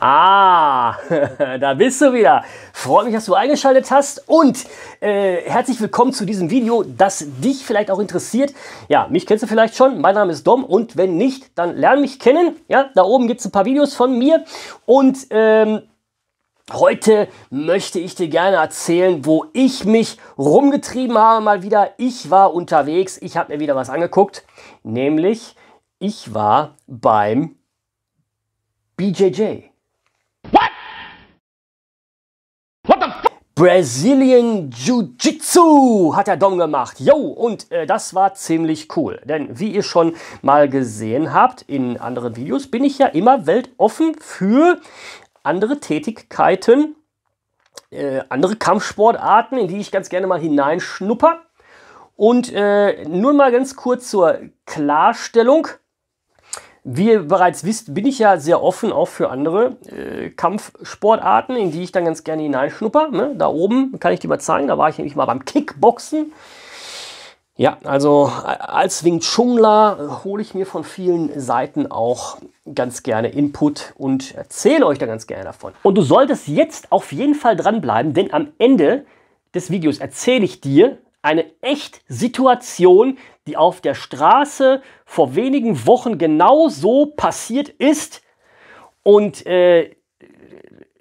Ah, da bist du wieder. Freut mich, dass du eingeschaltet hast und äh, herzlich willkommen zu diesem Video, das dich vielleicht auch interessiert. Ja, mich kennst du vielleicht schon. Mein Name ist Dom und wenn nicht, dann lern mich kennen. Ja, da oben gibt es ein paar Videos von mir und ähm, heute möchte ich dir gerne erzählen, wo ich mich rumgetrieben habe mal wieder. Ich war unterwegs, ich habe mir wieder was angeguckt, nämlich ich war beim BJJ. Brazilian Jiu-Jitsu hat der Dom gemacht. Yo, und äh, das war ziemlich cool. Denn wie ihr schon mal gesehen habt in anderen Videos, bin ich ja immer weltoffen für andere Tätigkeiten, äh, andere Kampfsportarten, in die ich ganz gerne mal hineinschnupper. Und äh, nur mal ganz kurz zur Klarstellung. Wie ihr bereits wisst, bin ich ja sehr offen auch für andere äh, Kampfsportarten, in die ich dann ganz gerne hineinschnupper. Ne? Da oben kann ich dir mal zeigen, da war ich nämlich mal beim Kickboxen. Ja, also als Wing Chungler äh, hole ich mir von vielen Seiten auch ganz gerne Input und erzähle euch da ganz gerne davon. Und du solltest jetzt auf jeden Fall dranbleiben, denn am Ende des Videos erzähle ich dir, eine echt Situation, die auf der Straße vor wenigen Wochen genau so passiert ist. Und äh,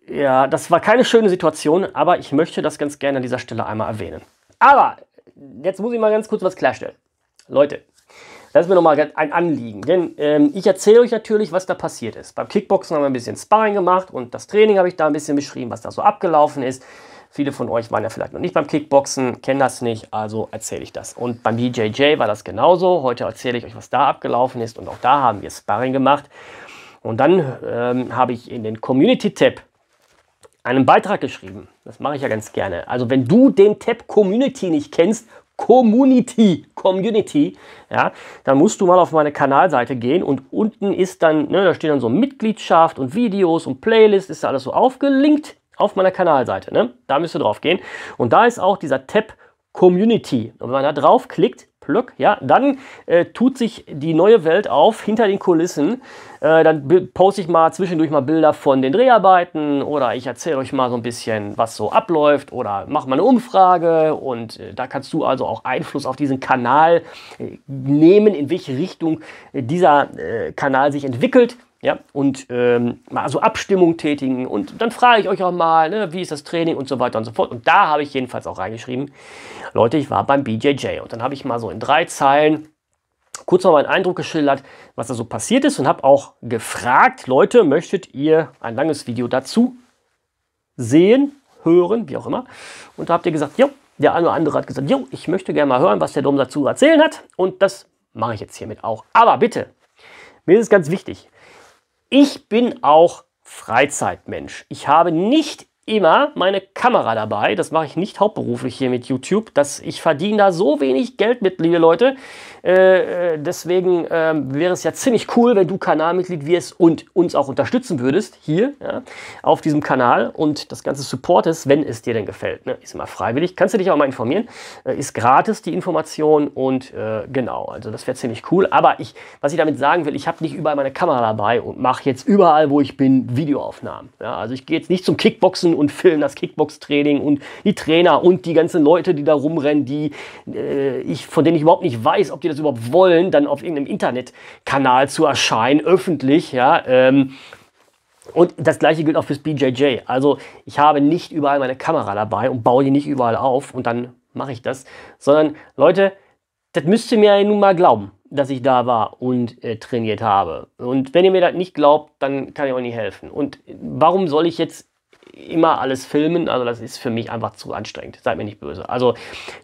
ja, das war keine schöne Situation, aber ich möchte das ganz gerne an dieser Stelle einmal erwähnen. Aber jetzt muss ich mal ganz kurz was klarstellen. Leute, das ist mir nochmal ein Anliegen, denn ähm, ich erzähle euch natürlich, was da passiert ist. Beim Kickboxen haben wir ein bisschen Sparring gemacht und das Training habe ich da ein bisschen beschrieben, was da so abgelaufen ist. Viele von euch waren ja vielleicht noch nicht beim Kickboxen, kennen das nicht, also erzähle ich das. Und beim BJJ war das genauso. Heute erzähle ich euch, was da abgelaufen ist und auch da haben wir Sparring gemacht. Und dann ähm, habe ich in den Community-Tab einen Beitrag geschrieben. Das mache ich ja ganz gerne. Also wenn du den Tab Community nicht kennst, Community, Community, ja, dann musst du mal auf meine Kanalseite gehen und unten ist dann, ne, da steht dann so Mitgliedschaft und Videos und Playlist, ist da alles so aufgelinkt, auf meiner Kanalseite. Ne? Da müsst ihr drauf gehen. Und da ist auch dieser Tab Community. Und wenn man da draufklickt, plöck, ja, dann äh, tut sich die neue Welt auf hinter den Kulissen. Äh, dann poste ich mal zwischendurch mal Bilder von den Dreharbeiten oder ich erzähle euch mal so ein bisschen, was so abläuft oder mache mal eine Umfrage und äh, da kannst du also auch Einfluss auf diesen Kanal äh, nehmen, in welche Richtung äh, dieser äh, Kanal sich entwickelt. Ja, und ähm, mal so Abstimmung tätigen und dann frage ich euch auch mal, ne, wie ist das Training und so weiter und so fort. Und da habe ich jedenfalls auch reingeschrieben, Leute, ich war beim BJJ und dann habe ich mal so in drei Zeilen kurz mal meinen Eindruck geschildert, was da so passiert ist und habe auch gefragt, Leute, möchtet ihr ein langes Video dazu sehen, hören, wie auch immer? Und da habt ihr gesagt, jo, der eine oder andere hat gesagt, jo, ich möchte gerne mal hören, was der Dom dazu erzählen hat und das mache ich jetzt hiermit auch. Aber bitte, mir ist es ganz wichtig, ich bin auch Freizeitmensch. Ich habe nicht immer meine Kamera dabei. Das mache ich nicht hauptberuflich hier mit YouTube. Das, ich verdiene da so wenig Geld mit, liebe Leute. Äh, äh deswegen äh, wäre es ja ziemlich cool, wenn du Kanalmitglied wirst und uns auch unterstützen würdest hier ja, auf diesem Kanal und das Ganze supportest, wenn es dir denn gefällt. Ne? Ist immer freiwillig. Kannst du dich auch mal informieren. Äh, ist gratis die Information und äh, genau, also das wäre ziemlich cool. Aber ich, was ich damit sagen will, ich habe nicht überall meine Kamera dabei und mache jetzt überall, wo ich bin, Videoaufnahmen. Ja? Also ich gehe jetzt nicht zum Kickboxen und filmen das Kickbox-Training und die Trainer und die ganzen Leute, die da rumrennen, die äh, ich, von denen ich überhaupt nicht weiß, ob die das überhaupt wollen, dann auf irgendeinem Internetkanal zu erscheinen, öffentlich, ja. Ähm, und das gleiche gilt auch fürs BJJ. Also ich habe nicht überall meine Kamera dabei und baue die nicht überall auf und dann mache ich das, sondern Leute, das müsst ihr mir ja nun mal glauben, dass ich da war und äh, trainiert habe. Und wenn ihr mir das nicht glaubt, dann kann ich euch nicht helfen. Und warum soll ich jetzt immer alles filmen. Also das ist für mich einfach zu anstrengend. Seid mir nicht böse. Also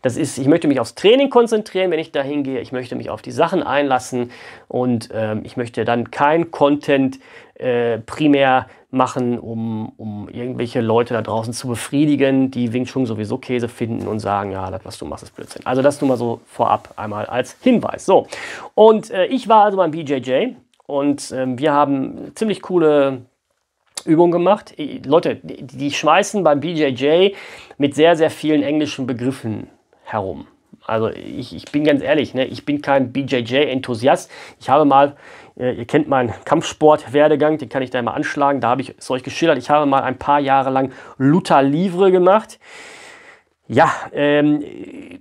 das ist, ich möchte mich aufs Training konzentrieren, wenn ich da hingehe. Ich möchte mich auf die Sachen einlassen und ähm, ich möchte dann kein Content äh, primär machen, um, um irgendwelche Leute da draußen zu befriedigen, die Wing Chun sowieso Käse finden und sagen, ja, das, was du machst, ist Blödsinn. Also das nur mal so vorab einmal als Hinweis. So, und äh, ich war also beim BJJ und äh, wir haben ziemlich coole Übung gemacht. Leute, die schmeißen beim BJJ mit sehr, sehr vielen englischen Begriffen herum. Also ich, ich bin ganz ehrlich, ne, ich bin kein BJJ-Enthusiast. Ich habe mal, äh, ihr kennt meinen Kampfsport-Werdegang, den kann ich da mal anschlagen, da habe ich es euch geschildert. Ich habe mal ein paar Jahre lang Luther Livre gemacht. Ja, ähm,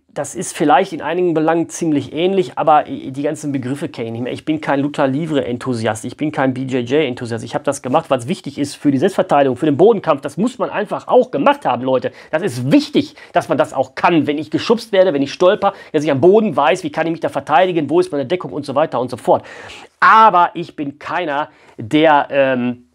das ist vielleicht in einigen Belangen ziemlich ähnlich, aber äh, die ganzen Begriffe kenne ich nicht mehr. Ich bin kein Luther Livre-Enthusiast, ich bin kein BJJ-Enthusiast. Ich habe das gemacht, was wichtig ist für die Selbstverteidigung, für den Bodenkampf. Das muss man einfach auch gemacht haben, Leute. Das ist wichtig, dass man das auch kann. Wenn ich geschubst werde, wenn ich stolper, dass ich am Boden weiß, wie kann ich mich da verteidigen, wo ist meine Deckung und so weiter und so fort. Aber ich bin keiner, der... Ähm,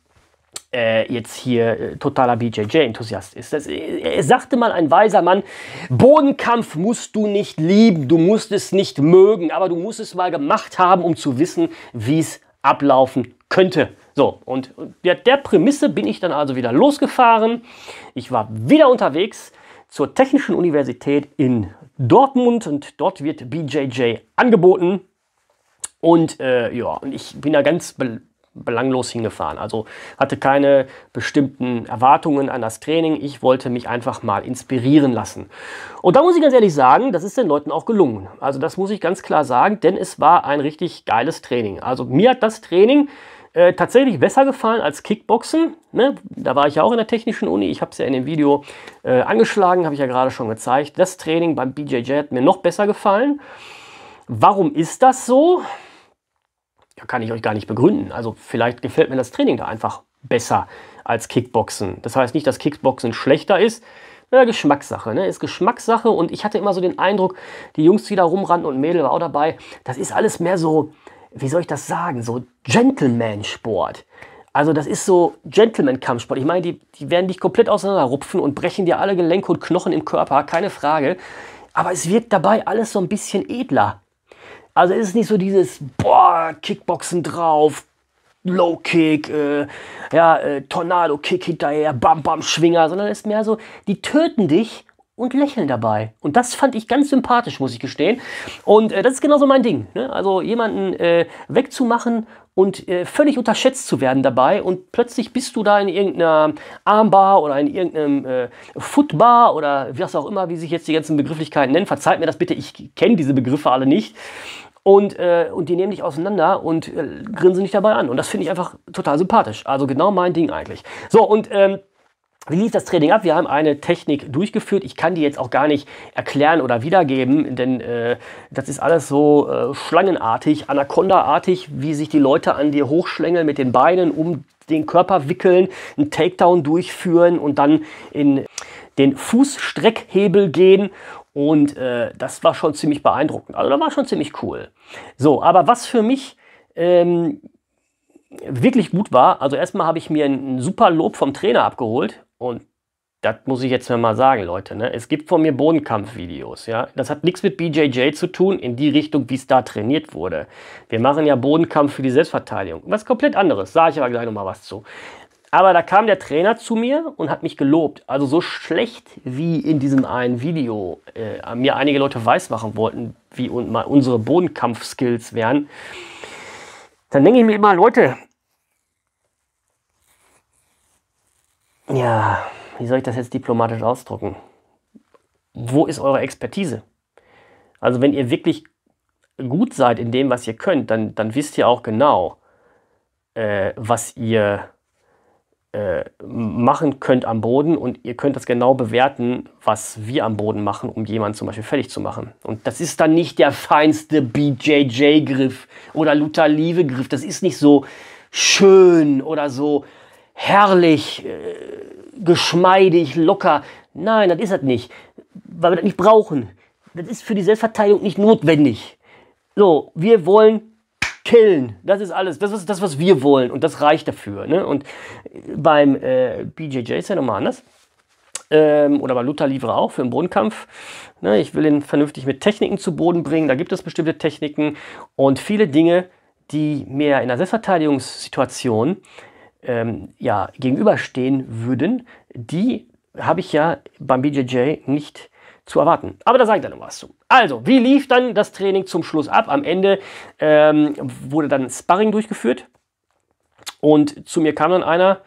äh, jetzt hier äh, totaler BJJ-Enthusiast ist. Das, äh, sagte mal ein weiser Mann, Bodenkampf musst du nicht lieben, du musst es nicht mögen, aber du musst es mal gemacht haben, um zu wissen, wie es ablaufen könnte. So, und der, der Prämisse bin ich dann also wieder losgefahren. Ich war wieder unterwegs zur Technischen Universität in Dortmund und dort wird BJJ angeboten. Und äh, ja, und ich bin da ganz belanglos hingefahren. Also hatte keine bestimmten Erwartungen an das Training. Ich wollte mich einfach mal inspirieren lassen. Und da muss ich ganz ehrlich sagen, das ist den Leuten auch gelungen. Also das muss ich ganz klar sagen, denn es war ein richtig geiles Training. Also mir hat das Training äh, tatsächlich besser gefallen als Kickboxen. Ne? Da war ich ja auch in der technischen Uni. Ich habe es ja in dem Video äh, angeschlagen, habe ich ja gerade schon gezeigt. Das Training beim BJJ hat mir noch besser gefallen. Warum ist das so? ja, kann ich euch gar nicht begründen. Also vielleicht gefällt mir das Training da einfach besser als Kickboxen. Das heißt nicht, dass Kickboxen schlechter ist. Ja, Geschmackssache, ne? Ist Geschmackssache und ich hatte immer so den Eindruck, die Jungs, die da rumrannten und Mädel war auch dabei, das ist alles mehr so, wie soll ich das sagen, so Gentleman-Sport. Also das ist so Gentleman-Kampfsport. Ich meine, die, die werden dich komplett auseinanderrupfen und brechen dir alle Gelenke und Knochen im Körper, keine Frage. Aber es wirkt dabei alles so ein bisschen edler. Also es ist nicht so dieses, boah, Kickboxen drauf, Low Kick, äh, ja, äh, Tornado Kick hinterher, Bam Bam Schwinger, sondern es ist mehr so, die töten dich und lächeln dabei. Und das fand ich ganz sympathisch, muss ich gestehen. Und äh, das ist genauso mein Ding. Ne? Also jemanden äh, wegzumachen und äh, völlig unterschätzt zu werden dabei und plötzlich bist du da in irgendeiner Armbar oder in irgendeinem äh, Footbar oder was auch immer, wie sich jetzt die ganzen Begrifflichkeiten nennen. Verzeiht mir das bitte, ich kenne diese Begriffe alle nicht und, äh, und die nehmen dich auseinander und äh, grinsen dich dabei an. Und das finde ich einfach total sympathisch. Also genau mein Ding eigentlich. So, und ähm, wie lief das Training ab? Wir haben eine Technik durchgeführt. Ich kann die jetzt auch gar nicht erklären oder wiedergeben, denn äh, das ist alles so äh, schlangenartig, anaconda-artig, wie sich die Leute an dir hochschlängeln mit den Beinen, um den Körper wickeln, einen Takedown durchführen und dann in den Fußstreckhebel gehen und äh, das war schon ziemlich beeindruckend. Also das war schon ziemlich cool. So, aber was für mich ähm, wirklich gut war, also erstmal habe ich mir ein, super Lob vom Trainer abgeholt und das muss ich jetzt mal sagen, Leute. Ne? Es gibt von mir Bodenkampfvideos. Ja? Das hat nichts mit BJJ zu tun, in die Richtung, wie es da trainiert wurde. Wir machen ja Bodenkampf für die Selbstverteidigung. Was komplett anderes, sage ich aber gleich nochmal was zu. Aber da kam der Trainer zu mir und hat mich gelobt. Also so schlecht wie in diesem einen Video äh, mir einige Leute weismachen wollten, wie un mal unsere Bodenkampfskills wären. Dann denke ich mir immer, Leute, ja, wie soll ich das jetzt diplomatisch ausdrücken? Wo ist eure Expertise? Also wenn ihr wirklich gut seid in dem, was ihr könnt, dann, dann wisst ihr auch genau, äh, was ihr äh, machen könnt am Boden und ihr könnt das genau bewerten, was wir am Boden machen, um jemanden zum Beispiel fertig zu machen. Und das ist dann nicht der feinste BJJ-Griff oder Luther Lieve-Griff. Das ist nicht so schön oder so herrlich, äh, geschmeidig, locker. Nein, das ist das nicht, weil wir das nicht brauchen. Das ist für die Selbstverteidigung nicht notwendig. So, wir wollen killen. Das ist alles. Das ist das, was wir wollen. Und das reicht dafür. Ne? Und äh, beim äh, BJJ ist ja nochmal anders. Ähm, oder bei Luther Livre auch für den Bodenkampf. Ne? Ich will ihn vernünftig mit Techniken zu Boden bringen. Da gibt es bestimmte Techniken und viele Dinge, die mir in der Selbstverteidigungssituation ähm, ja, gegenüberstehen würden, die habe ich ja beim BJJ nicht zu erwarten. Aber da sage ich dann noch was zu. Also, wie lief dann das Training zum Schluss ab? Am Ende ähm, wurde dann Sparring durchgeführt und zu mir kam dann einer,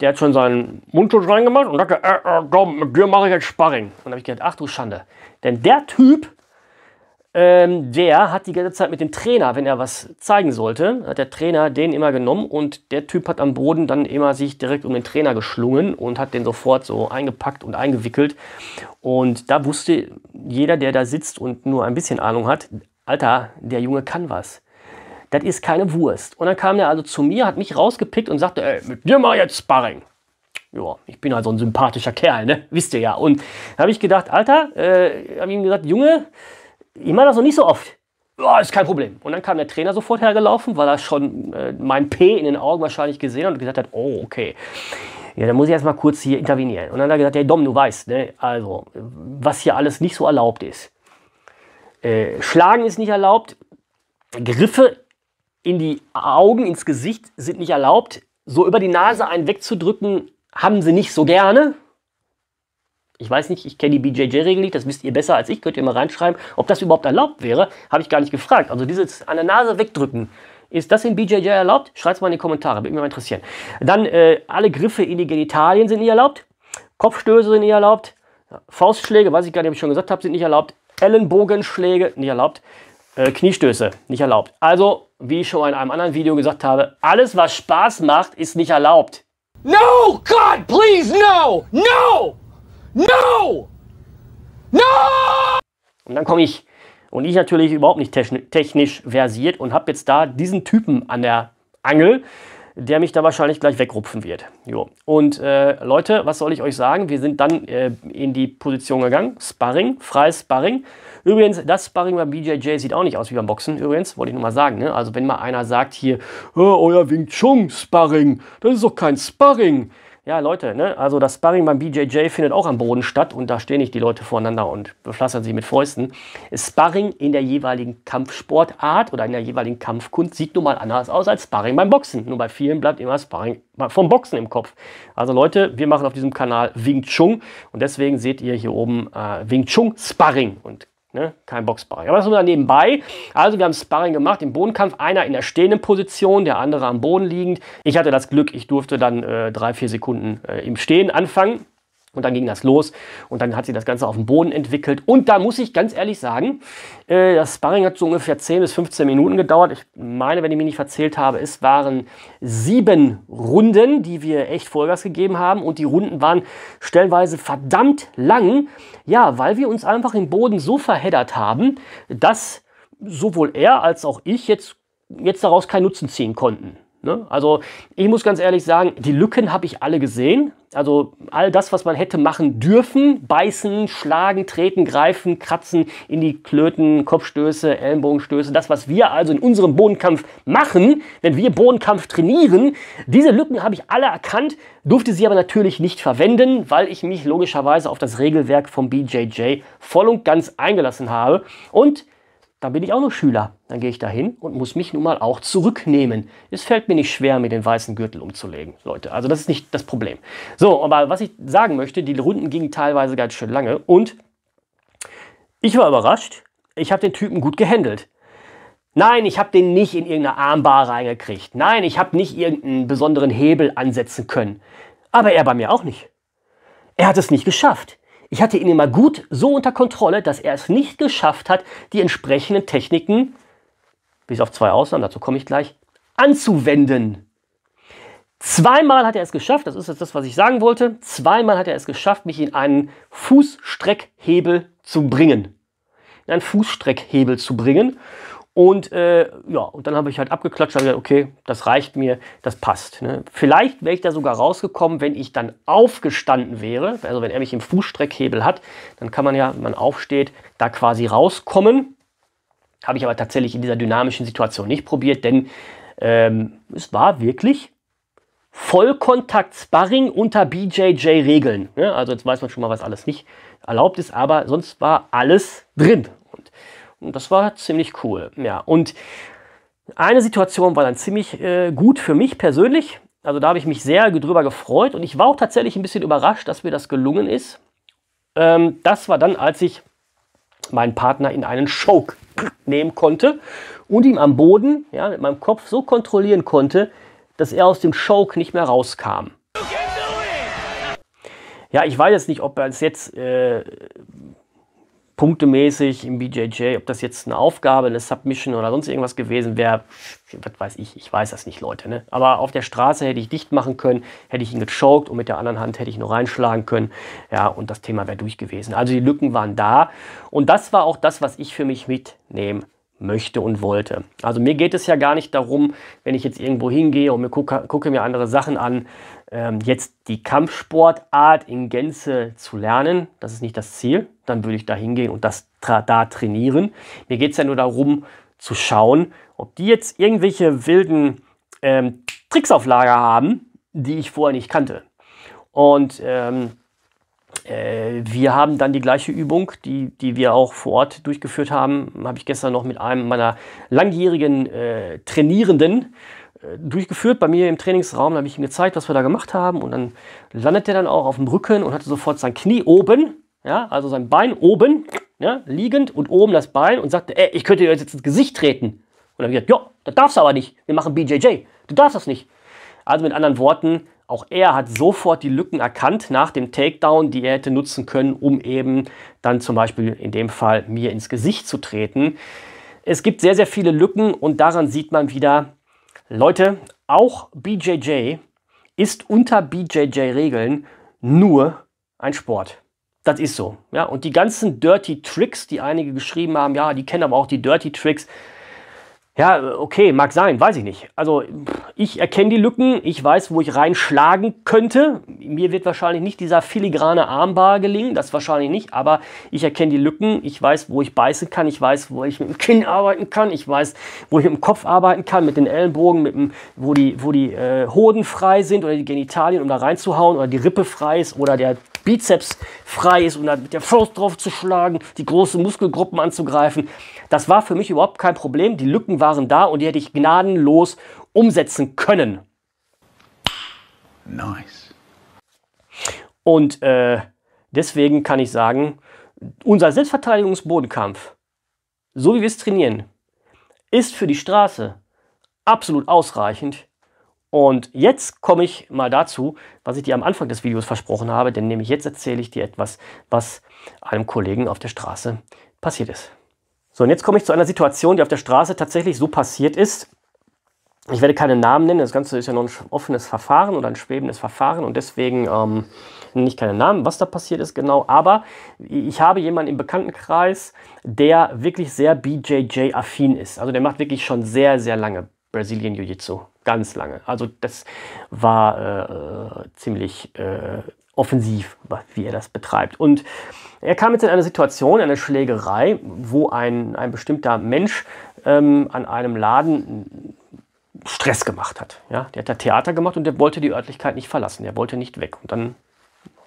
der hat schon seinen Mundschutz reingemacht und sagte, äh, äh, komm, mit dir mache ich jetzt Sparring. Und dann habe ich gedacht, ach du Schande. Denn der Typ ähm, der hat die ganze Zeit mit dem Trainer, wenn er was zeigen sollte, hat der Trainer den immer genommen und der Typ hat am Boden dann immer sich direkt um den Trainer geschlungen und hat den sofort so eingepackt und eingewickelt. Und da wusste jeder, der da sitzt und nur ein bisschen Ahnung hat, Alter, der Junge kann was. Das ist keine Wurst. Und dann kam der also zu mir, hat mich rausgepickt und sagte, ey, mit dir mal jetzt Sparring ja, ich bin also ein sympathischer Kerl, ne? Wisst ihr ja. Und da habe ich gedacht, Alter, äh, habe ihm gesagt, Junge, ich meine das noch nicht so oft. Ja, ist kein Problem. Und dann kam der Trainer sofort hergelaufen, weil er schon äh, mein P in den Augen wahrscheinlich gesehen hat und gesagt hat, oh, okay. Ja, dann muss ich erstmal kurz hier intervenieren. Und dann hat er gesagt, hey Dom, du weißt, ne, also, was hier alles nicht so erlaubt ist. Äh, Schlagen ist nicht erlaubt, Griffe in die Augen, ins Gesicht sind nicht erlaubt. So über die Nase einen wegzudrücken, haben sie nicht so gerne ich weiß nicht, ich kenne die BJJ-Regel nicht, das wisst ihr besser als ich, könnt ihr mal reinschreiben, ob das überhaupt erlaubt wäre, habe ich gar nicht gefragt. Also dieses an der Nase wegdrücken, ist das in BJJ erlaubt? Schreibt es mal in die Kommentare, würde mich mal interessieren. Dann äh, alle Griffe in die Genitalien sind nicht erlaubt, Kopfstöße sind nicht erlaubt, Faustschläge, weiß ich gar nicht, ob ich schon gesagt habe, sind nicht erlaubt, Ellenbogenschläge nicht erlaubt, äh, Kniestöße nicht erlaubt. Also, wie ich schon in einem anderen Video gesagt habe, alles was Spaß macht, ist nicht erlaubt. No, God, please, no, no! No! No! Und dann komme ich und ich natürlich überhaupt nicht technisch versiert und habe jetzt da diesen Typen an der Angel, der mich da wahrscheinlich gleich wegrupfen wird. Jo. Und äh, Leute, was soll ich euch sagen? Wir sind dann äh, in die Position gegangen. Sparring, freies Sparring. Übrigens, das Sparring beim BJJ sieht auch nicht aus wie beim Boxen. Übrigens, wollte ich nur mal sagen. Ne? Also wenn mal einer sagt hier, oh, euer Wing Chun Sparring, das ist doch kein Sparring ja, Leute, ne? also das Sparring beim BJJ findet auch am Boden statt und da stehen nicht die Leute voreinander und beflastern sich mit Fäusten. Sparring in der jeweiligen Kampfsportart oder in der jeweiligen Kampfkunst sieht nun mal anders aus als Sparring beim Boxen. Nur bei vielen bleibt immer Sparring vom Boxen im Kopf. Also Leute, wir machen auf diesem Kanal Wing Chun und deswegen seht ihr hier oben äh, Wing Chun Sparring und Ne? Kein Boxsparring. Aber das nur nebenbei. Also wir haben Sparring gemacht im Bodenkampf. Einer in der stehenden Position, der andere am Boden liegend. Ich hatte das Glück, ich durfte dann äh, drei, vier Sekunden äh, im Stehen anfangen. Und dann ging das los und dann hat sie das Ganze auf dem Boden entwickelt. Und da muss ich ganz ehrlich sagen, äh, das Sparring hat so ungefähr 10 bis 15 Minuten gedauert. Ich meine, wenn ich mich nicht verzählt habe, es waren sieben Runden, die wir echt Vollgas gegeben haben. Und die Runden waren stellenweise verdammt lang. Ja, weil wir uns einfach im Boden so verheddert haben, dass sowohl er als auch ich jetzt, jetzt daraus keinen Nutzen ziehen konnten. Ne? Also ich muss ganz ehrlich sagen, die Lücken habe ich alle gesehen. Also all das, was man hätte machen dürfen, beißen, schlagen, treten, greifen, kratzen, in die Klöten, Kopfstöße, Ellenbogenstöße, das, was wir also in unserem Bodenkampf machen, wenn wir Bodenkampf trainieren, diese Lücken habe ich alle erkannt, durfte sie aber natürlich nicht verwenden, weil ich mich logischerweise auf das Regelwerk vom BJJ voll und ganz eingelassen habe. Und dann bin ich auch noch Schüler. Dann gehe ich dahin und muss mich nun mal auch zurücknehmen. Es fällt mir nicht schwer, mir den weißen Gürtel umzulegen, Leute. Also das ist nicht das Problem. So, aber was ich sagen möchte, die Runden gingen teilweise ganz schön lange und ich war überrascht. Ich habe den Typen gut gehandelt. Nein, ich habe den nicht in irgendeine Armbar reingekriegt. Nein, ich habe nicht irgendeinen besonderen Hebel ansetzen können. Aber er bei mir auch nicht. Er hat es nicht geschafft. Ich hatte ihn immer gut so unter Kontrolle, dass er es nicht geschafft hat, die entsprechenden Techniken, bis auf zwei Ausnahmen, dazu komme ich gleich, anzuwenden. Zweimal hat er es geschafft, das ist jetzt das, was ich sagen wollte, zweimal hat er es geschafft, mich in einen Fußstreckhebel zu bringen. In einen Fußstreckhebel zu bringen. Und äh, ja, und dann habe ich halt abgeklatscht und gesagt, okay, das reicht mir, das passt. Ne? Vielleicht wäre ich da sogar rausgekommen, wenn ich dann aufgestanden wäre. Also wenn er mich im Fußstreckhebel hat, dann kann man ja, wenn man aufsteht, da quasi rauskommen. Habe ich aber tatsächlich in dieser dynamischen Situation nicht probiert, denn ähm, es war wirklich Vollkontakt-Sparring unter BJJ-Regeln. Ne? Also jetzt weiß man schon mal, was alles nicht erlaubt ist, aber sonst war alles drin. Und das war ziemlich cool. Ja, und eine Situation war dann ziemlich äh, gut für mich persönlich. Also da habe ich mich sehr drüber gefreut und ich war auch tatsächlich ein bisschen überrascht, dass mir das gelungen ist. Ähm, das war dann, als ich meinen Partner in einen Choke nehmen konnte und ihm am Boden ja, mit meinem Kopf so kontrollieren konnte, dass er aus dem Choke nicht mehr rauskam. Ja, ich weiß jetzt nicht, ob er es jetzt äh, punktemäßig im BJJ, ob das jetzt eine Aufgabe, eine Submission oder sonst irgendwas gewesen wäre, was weiß ich, ich weiß das nicht, Leute. Ne? Aber auf der Straße hätte ich dicht machen können, hätte ich ihn gechoked und mit der anderen Hand hätte ich nur reinschlagen können. Ja, und das Thema wäre durch gewesen. Also die Lücken waren da. Und das war auch das, was ich für mich mitnehmen möchte und wollte. Also mir geht es ja gar nicht darum, wenn ich jetzt irgendwo hingehe und mir gucke, gucke mir andere Sachen an, ähm, jetzt die Kampfsportart in Gänze zu lernen. Das ist nicht das Ziel. Dann würde ich da hingehen und das tra da trainieren. Mir geht es ja nur darum zu schauen, ob die jetzt irgendwelche wilden ähm, Tricks auf Lager haben, die ich vorher nicht kannte. Und ähm, äh, wir haben dann die gleiche Übung, die, die wir auch vor Ort durchgeführt haben, habe ich gestern noch mit einem meiner langjährigen äh, Trainierenden äh, durchgeführt. Bei mir im Trainingsraum da habe ich ihm gezeigt, was wir da gemacht haben. Und dann landet er dann auch auf dem Rücken und hatte sofort sein Knie oben, ja, also sein Bein oben, ja, liegend und oben das Bein und sagte, ey, ich könnte dir jetzt ins Gesicht treten. Und dann habe ich gesagt, ja, das darfst du aber nicht. Wir machen BJJ. Du darfst das nicht. Also mit anderen Worten, auch er hat sofort die Lücken erkannt nach dem Takedown, die er hätte nutzen können, um eben dann zum Beispiel in dem Fall mir ins Gesicht zu treten. Es gibt sehr, sehr viele Lücken und daran sieht man wieder, Leute, auch BJJ ist unter BJJ-Regeln nur ein Sport. Das ist so. Ja, und die ganzen Dirty Tricks, die einige geschrieben haben, ja, die kennen aber auch die Dirty Tricks. Ja, okay, mag sein, weiß ich nicht. Also ich erkenne die Lücken, ich weiß, wo ich reinschlagen könnte. Mir wird wahrscheinlich nicht dieser filigrane Armbar gelingen, das wahrscheinlich nicht, aber ich erkenne die Lücken, ich weiß, wo ich beißen kann, ich weiß, wo ich mit dem Kinn arbeiten kann, ich weiß, wo ich mit dem Kopf arbeiten kann, mit den Ellenbogen, mit dem, wo die, wo die äh, Hoden frei sind oder die Genitalien, um da reinzuhauen oder die Rippe frei ist oder der Bizeps frei ist um dann mit der Faust drauf zu schlagen, die großen Muskelgruppen anzugreifen. Das war für mich überhaupt kein Problem. Die Lücken waren da und die hätte ich gnadenlos umsetzen können. Nice. Und äh, deswegen kann ich sagen, unser Selbstverteidigungsbodenkampf, so wie wir es trainieren, ist für die Straße absolut ausreichend, und jetzt komme ich mal dazu, was ich dir am Anfang des Videos versprochen habe, denn nämlich jetzt erzähle ich dir etwas, was einem Kollegen auf der Straße passiert ist. So, und jetzt komme ich zu einer Situation, die auf der Straße tatsächlich so passiert ist. Ich werde keine Namen nennen, das Ganze ist ja noch ein offenes Verfahren oder ein schwebendes Verfahren und deswegen ähm, nenne ich keine Namen, was da passiert ist genau. Aber ich habe jemanden im Bekanntenkreis, der wirklich sehr BJJ-affin ist. Also der macht wirklich schon sehr, sehr lange Brazilian Jiu-Jitsu ganz lange. Also das war äh, äh ziemlich äh, offensiv, wie er das betreibt. Und er kam jetzt in eine Situation, eine Schlägerei, wo ein, ein bestimmter Mensch ähm, an einem Laden Stress gemacht hat. Ja? Der hat da Theater gemacht und der wollte die Örtlichkeit nicht verlassen. Der wollte nicht weg. Und dann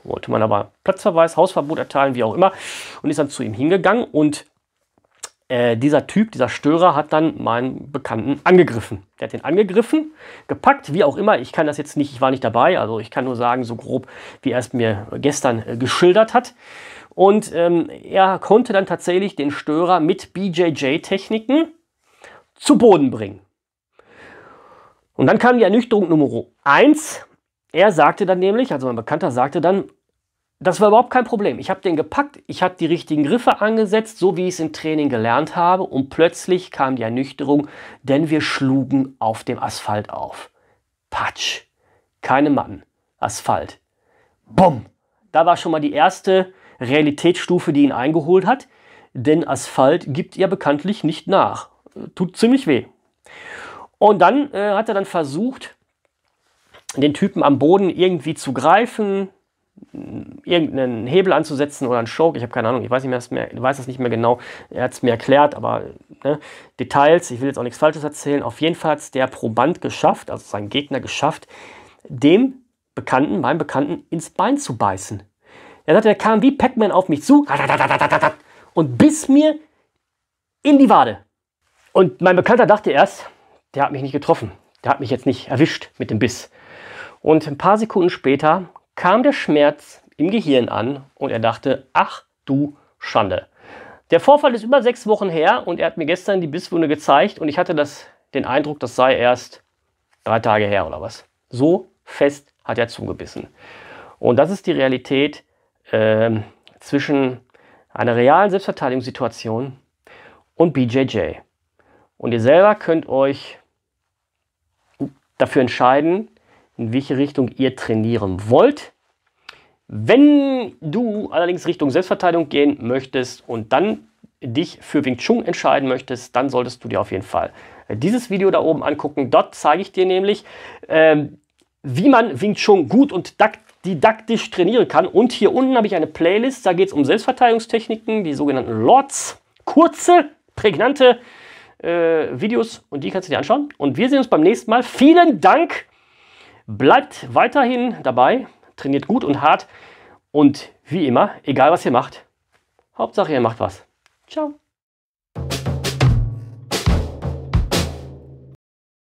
wollte man aber Platzverweis, Hausverbot erteilen, wie auch immer, und ist dann zu ihm hingegangen und äh, dieser Typ, dieser Störer hat dann meinen Bekannten angegriffen. Der hat den angegriffen, gepackt, wie auch immer. Ich kann das jetzt nicht, ich war nicht dabei, also ich kann nur sagen, so grob, wie er es mir gestern äh, geschildert hat. Und ähm, er konnte dann tatsächlich den Störer mit BJJ-Techniken zu Boden bringen. Und dann kam die Ernüchterung Nummer 1. Er sagte dann nämlich, also mein Bekannter sagte dann, das war überhaupt kein Problem. Ich habe den gepackt, ich habe die richtigen Griffe angesetzt, so wie ich es im Training gelernt habe. Und plötzlich kam die Ernüchterung, denn wir schlugen auf dem Asphalt auf. Patsch. Keine Matten. Asphalt. Bumm. Da war schon mal die erste Realitätsstufe, die ihn eingeholt hat. Denn Asphalt gibt ja bekanntlich nicht nach. Tut ziemlich weh. Und dann äh, hat er dann versucht, den Typen am Boden irgendwie zu greifen, irgendeinen Hebel anzusetzen oder einen Stroke, ich habe keine Ahnung, ich weiß, nicht mehr, mehr, weiß das nicht mehr genau, er hat es mir erklärt, aber ne, Details, ich will jetzt auch nichts Falsches erzählen, auf jeden Fall hat der Proband geschafft, also sein Gegner geschafft, dem Bekannten, meinem Bekannten, ins Bein zu beißen. Er sagte, er kam wie Pac-Man auf mich zu und biss mir in die Wade. Und mein Bekannter dachte erst, der hat mich nicht getroffen, der hat mich jetzt nicht erwischt mit dem Biss. Und ein paar Sekunden später kam der Schmerz im Gehirn an und er dachte, ach du Schande. Der Vorfall ist über sechs Wochen her und er hat mir gestern die Bisswunde gezeigt und ich hatte das, den Eindruck, das sei erst drei Tage her oder was. So fest hat er zugebissen. Und das ist die Realität äh, zwischen einer realen Selbstverteidigungssituation und BJJ. Und ihr selber könnt euch dafür entscheiden, in welche Richtung ihr trainieren wollt. Wenn du allerdings Richtung Selbstverteidigung gehen möchtest und dann dich für Wing Chun entscheiden möchtest, dann solltest du dir auf jeden Fall dieses Video da oben angucken. Dort zeige ich dir nämlich, ähm, wie man Wing Chun gut und didaktisch trainieren kann. Und hier unten habe ich eine Playlist, da geht es um Selbstverteidigungstechniken, die sogenannten Lords. Kurze, prägnante äh, Videos und die kannst du dir anschauen. Und wir sehen uns beim nächsten Mal. Vielen Dank! Bleibt weiterhin dabei, trainiert gut und hart und wie immer, egal was ihr macht, Hauptsache ihr macht was. Ciao.